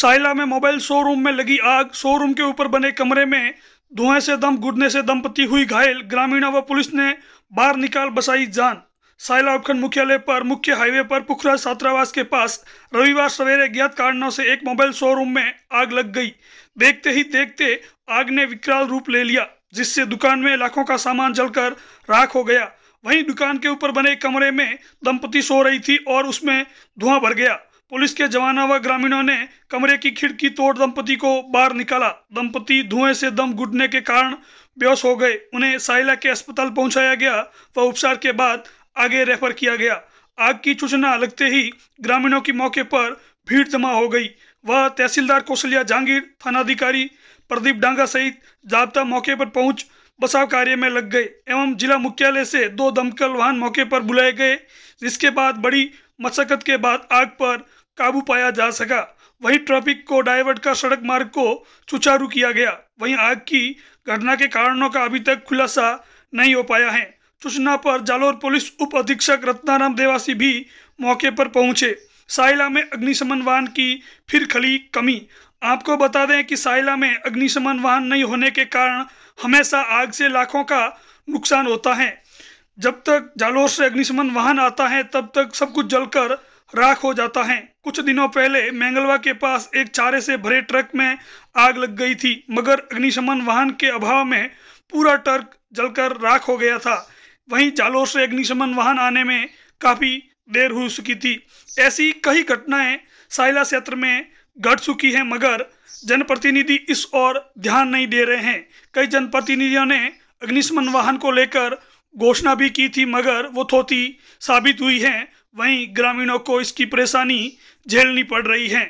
साइला में mobile showroom में लगी आग शोरूम के ऊपर बने कमरे में धुएं से दम घुटने से दंपति हुई घायल ग्रामीण व पुलिस ने बाहर निकाल बसाई जान साइला उपखंड मुख्यालय पर मुख्य हाईवे पर पुखरा छात्रावास के पास रविवार सवेरे ज्ञात कारणों से एक मोबाइल शोरूम में आग लग गई देखते ही देखते आग ने विकराल रूप ले लिया जिससे दुकान में लाखों का सामान जलकर राख हो गया वहीं दुकान के ऊपर बने कमरे में दंपति सो रही थी और उसमें धुआं भर गया पुलिस के जवाना व ग्रामीणों ने कमरे की खिड़की तोड़ दंपति को बाहर निकाला दंपति धुएं से दम घुटने के कारण बेहोश हो गए उन्हें साइला के अस्पताल पहुंचाया गया व उपचार के बाद आगे रेफर किया गया आग की सूचना लगते ही ग्रामीणों की मौके पर भीड़ जमा हो गई वह तहसीलदार कौशल्या जहांगीर थानाधिकारी प्रदीप डांगा सहित जाबता मौके पर पहुंच बचाव कार्य में लग गए एवं जिला मुख्यालय से दो दमकल वाहन मौके पर बुलाए गए जिसके बाद बड़ी मशक्कत के बाद आग पर काबू पाया जा सका वहीं ट्रैफिक को डाइवर्ट कर सड़क मार्ग को सुचारू किया गया वहीं आग की घटना के कारणों का अभी तक खुलासा नहीं हो पाया है सूचना पर जालोर पुलिस उप अधीक्षक रत्नाराम देवासी भी मौके पर पहुंचे साइला में अग्निशमन वाहन की फिर खली कमी आपको बता दें कि साइला में अग्निशमन वाहन नहीं होने के कारण हमेशा आग से लाखों का नुकसान होता है जब तक जालोर से अग्निशमन वाहन आता है तब तक सब कुछ जलकर राख हो जाता है कुछ दिनों पहले मैंगलवा के पास एक चारे से भरे ट्रक में आग लग गई थी मगर अग्निशमन वाहन के अभाव में पूरा ट्रक जलकर राख हो गया था वहीं जालोर से अग्निशमन वाहन आने में काफ़ी देर हो चुकी थी ऐसी कई घटनाएं साइला क्षेत्र में घट चुकी हैं मगर जनप्रतिनिधि इस ओर ध्यान नहीं दे रहे हैं कई जनप्रतिनिधियों ने अग्निशमन वाहन को लेकर घोषणा भी की थी मगर वो थोती साबित हुई है वहीं ग्रामीणों को इसकी परेशानी झेलनी पड़ रही है